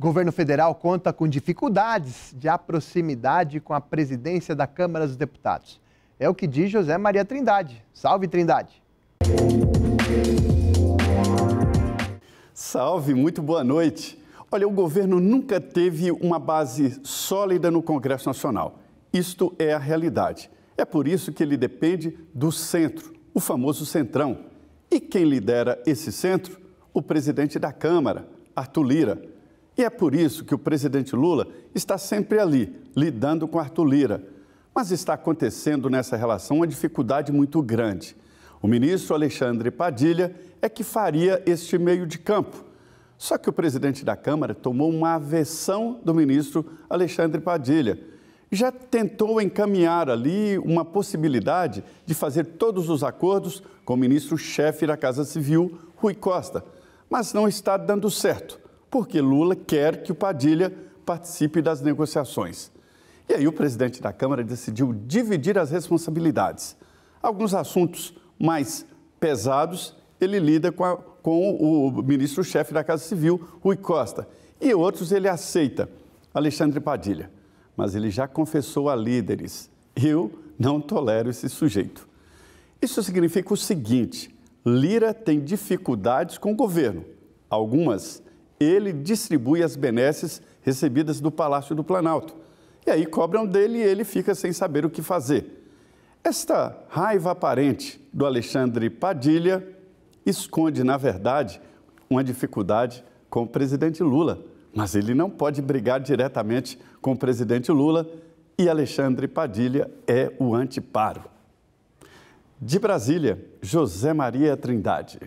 governo federal conta com dificuldades de proximidade com a presidência da Câmara dos Deputados. É o que diz José Maria Trindade. Salve, Trindade! Salve, muito boa noite. Olha, o governo nunca teve uma base sólida no Congresso Nacional. Isto é a realidade. É por isso que ele depende do centro, o famoso centrão. E quem lidera esse centro? O presidente da Câmara, Arthur Lira. E é por isso que o presidente Lula está sempre ali, lidando com Arthur Lira. Mas está acontecendo nessa relação uma dificuldade muito grande. O ministro Alexandre Padilha é que faria este meio de campo. Só que o presidente da Câmara tomou uma aversão do ministro Alexandre Padilha. Já tentou encaminhar ali uma possibilidade de fazer todos os acordos com o ministro-chefe da Casa Civil, Rui Costa, mas não está dando certo porque Lula quer que o Padilha participe das negociações. E aí o presidente da Câmara decidiu dividir as responsabilidades. Alguns assuntos mais pesados ele lida com, a, com o ministro-chefe da Casa Civil, Rui Costa, e outros ele aceita, Alexandre Padilha. Mas ele já confessou a líderes: eu não tolero esse sujeito. Isso significa o seguinte: Lira tem dificuldades com o governo, algumas ele distribui as benesses recebidas do Palácio do Planalto. E aí cobram dele e ele fica sem saber o que fazer. Esta raiva aparente do Alexandre Padilha esconde, na verdade, uma dificuldade com o presidente Lula. Mas ele não pode brigar diretamente com o presidente Lula e Alexandre Padilha é o antiparo. De Brasília, José Maria Trindade.